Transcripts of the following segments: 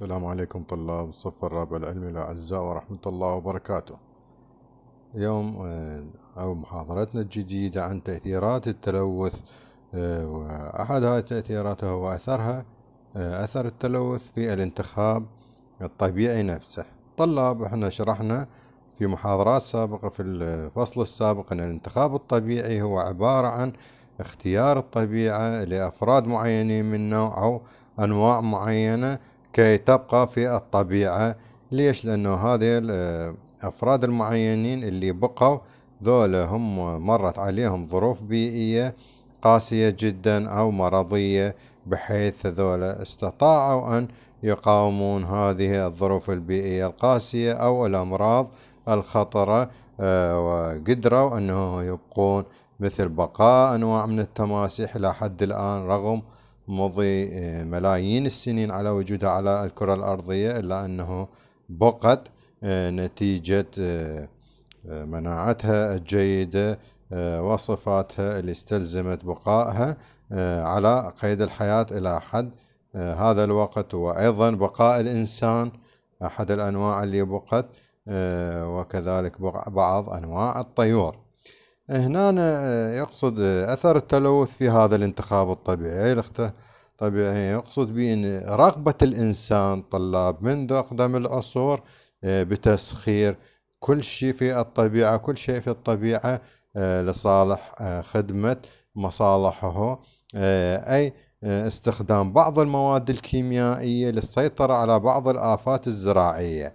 السلام عليكم طلاب الصف الرابع العلمي الأعزاء ورحمة الله وبركاته اليوم آه، أو محاضرتنا الجديدة عن تأثيرات التلوث آه، وأحد هذه التأثيرات هو أثرها آه، أثر التلوث في الانتخاب الطبيعي نفسه طلاب احنا شرحنا في محاضرات سابقة في الفصل السابق أن الانتخاب الطبيعي هو عبارة عن اختيار الطبيعة لأفراد معينين من نوع أو أنواع معينة كي تبقى في الطبيعة ليش لأنه هذه الأفراد المعينين اللي بقوا ذولا هم مرت عليهم ظروف بيئية قاسية جدا أو مرضية بحيث ذولا استطاعوا أن يقاومون هذه الظروف البيئية القاسية أو الأمراض الخطرة آه، وقدروا أنه يبقون مثل بقاء أنواع من التماسيح إلى حد الآن رغم مضي آه، ملايين السنين على وجودها على الكرة الأرضية إلا أنه بقت آه، نتيجة آه، مناعتها الجيدة وصفاتها اللي استلزمت بقائها على قيد الحياة إلى حد هذا الوقت وأيضا بقاء الإنسان أحد الأنواع اللي بقت وكذلك بعض أنواع الطيور هنا آه، يقصد آه، أثر التلوث في هذا الانتخاب الطبيعي طبيعي يقصد بأن رغبة الإنسان طلاب منذ أقدم العصور آه، بتسخير كل شيء في الطبيعة كل شيء في الطبيعة لصالح خدمة مصالحه أي استخدام بعض المواد الكيميائية للسيطرة على بعض الآفات الزراعية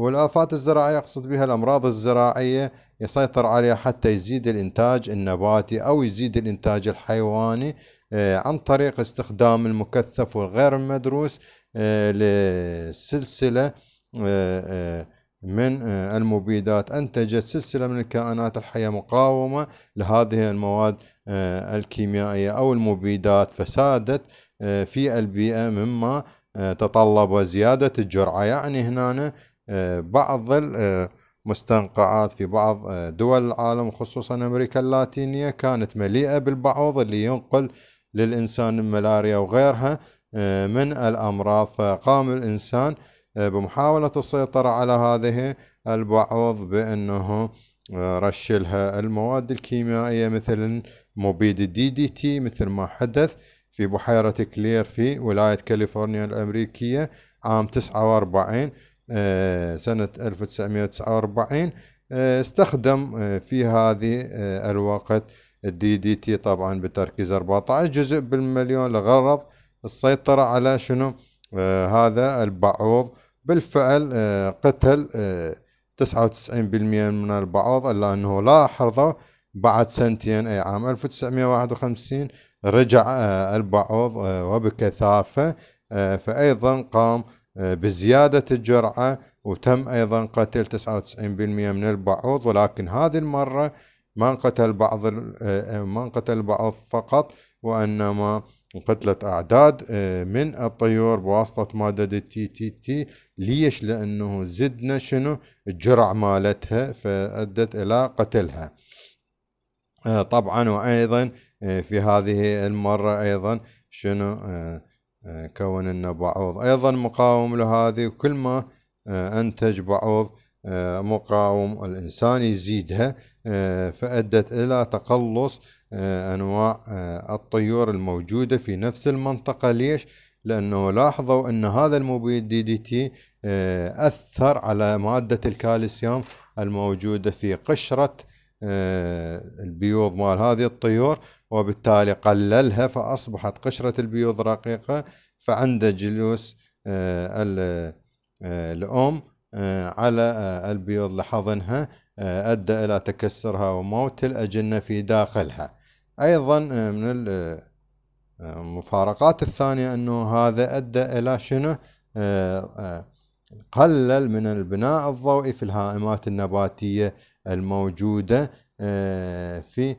والآفات الزراعية يقصد بها الأمراض الزراعية يسيطر عليها حتى يزيد الإنتاج النباتي أو يزيد الإنتاج الحيواني آه، عن طريق استخدام المكثف والغير المدروس آه، لسلسلة آه، من المبيدات أنتجت سلسلة من الكائنات الحية مقاومة لهذه المواد الكيميائية أو المبيدات فسادت في البيئة مما تطلب زيادة الجرعة يعني هنا بعض المستنقعات آه، في بعض آه، دول العالم خصوصا أمريكا اللاتينية كانت مليئة بالبعوض اللي ينقل للإنسان الملاريا وغيرها آه، من الأمراض فقام الإنسان بمحاولة السيطرة على هذه البعوض بأنه رشلها المواد الكيميائية مثل مبيد الدي دي تي مثل ما حدث في بحيرة كلير في ولاية كاليفورنيا الأمريكية عام 49 آه، سنة 1949 آه، استخدم آه، في هذه الوقت الدي دي تي طبعا بتركيز 14 جزء بالمليون لغرض السيطرة على شنو هذا البعوض بالفعل قتل 99% من البعوض إلا أنه لاحظوا بعد سنتين أي عام 1951 رجع البعوض وبكثافة فأيضا قام آه، بزيادة الجرعة وتم أيضا قتل 99% من البعوض ولكن هذه المرة ما انقتل بعض آه، آه، ما انقتل بعض فقط وإنما انقتلت أعداد من الطيور بواسطة مادة التي تي تي ليش لأنه زدنا شنو الجرعة مالتها فأدت إلى قتلها طبعا وأيضا في هذه المرة أيضا شنو آه، كون لنا بعوض أيضا مقاوم لهذه وكل ما آه، أنتج بعوض آه، مقاوم الإنسان يزيدها فأدت إلى تقلص أنواع الطيور الموجودة في نفس المنطقة ليش؟ لأنه لاحظوا أن هذا المبيد دي دي تي أثر على مادة الكالسيوم الموجودة في قشرة البيوض مال هذه الطيور وبالتالي قللها فأصبحت قشرة البيوض رقيقة فعند جلوس آه، آه، الأم آه، على البيوض لحضنها أدى إلى تكسرها وموت الأجنة في داخلها أيضا من المفارقات الثانية أنه هذا أدى إلى شنو قلل من البناء الضوئي في الهائمات النباتية الموجودة في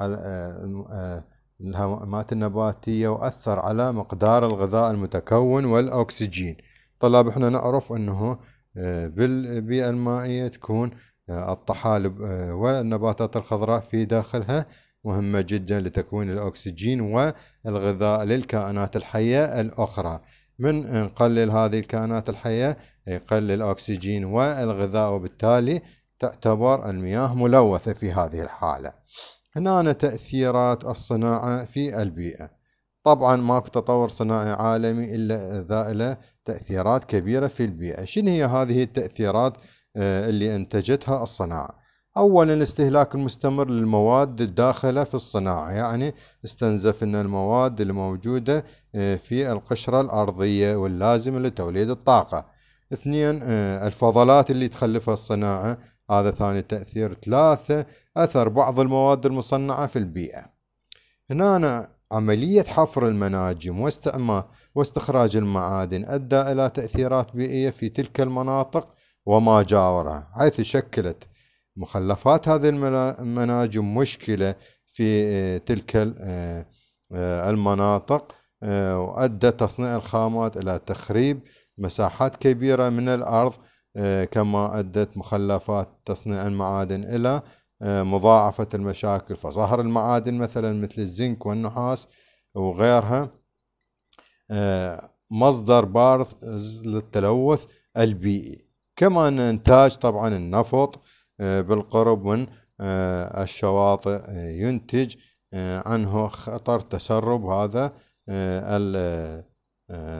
آه، آه، الهامات النباتية وأثر على مقدار الغذاء المتكون والأكسجين طلاب احنا نعرف أنه آه، بالبيئة المائية تكون الطحالب والنباتات الخضراء في داخلها مهمة جدا لتكوين الأكسجين والغذاء للكائنات الحية الأخرى من نقلل هذه الكائنات الحية يقلل الأكسجين والغذاء وبالتالي تعتبر المياه ملوثة في هذه الحالة هنا تأثيرات الصناعة في البيئة طبعا ماكو تطور صناعي عالمي إلا ذا له تأثيرات كبيرة في البيئة شنو هي هذه التأثيرات آه، اللي أنتجتها الصناعة أولا الاستهلاك المستمر للمواد الداخلة في الصناعة يعني استنزفنا المواد الموجودة آه، في القشرة الأرضية واللازمة لتوليد الطاقة اثنين آه، الفضلات اللي تخلفها الصناعة هذا ثاني تأثير ثلاثة أثر بعض المواد المصنعة في البيئة هنا أنا عملية حفر المناجم واستعمار واستخراج المعادن أدى إلى تأثيرات بيئية في تلك المناطق وما جاورها حيث شكلت مخلفات هذه المناجم مشكلة في آه، تلك آه، آه، المناطق وأدى تصنيع الخامات إلى تخريب مساحات كبيرة من الأرض آه، كما أدت مخلفات تصنيع المعادن إلى آه، مضاعفة المشاكل فظهر المعادن مثلا مثل الزنك والنحاس وغيرها آه، مصدر بارز للتلوث البيئي كما أن إنتاج طبعا النفط بالقرب من الشواطئ ينتج عنه خطر تسرب هذا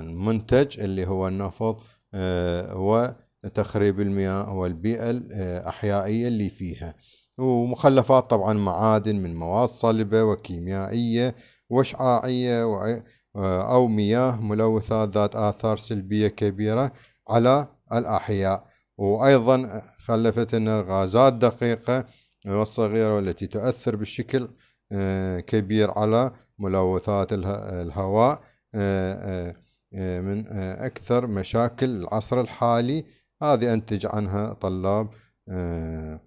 المنتج اللي هو النفط و تخريب المياه والبيئة الأحيائية آه، اللي فيها ومخلفات طبعا معادن من مواد صلبة وكيميائية وإشعاعية آه، أو مياه ملوثات ذات آثار سلبية كبيرة على الأحياء وأيضا خلفت لنا غازات دقيقة والصغيرة والتي تؤثر بشكل آه، كبير على ملوثات الهواء من أكثر مشاكل العصر الحالي هذه أنتج عنها طلاب آه،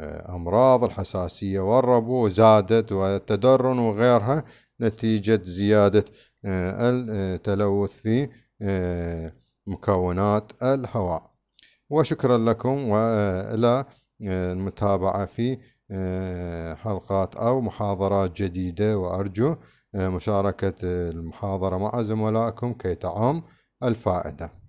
آه، أمراض الحساسية والربو زادت والتدرن وغيرها نتيجة زيادة آه، التلوث في مكونات الهواء وشكرا لكم وإلى المتابعة في حلقات أو محاضرات جديدة وأرجو مشاركة المحاضرة مع زملائكم كي تعم الفائدة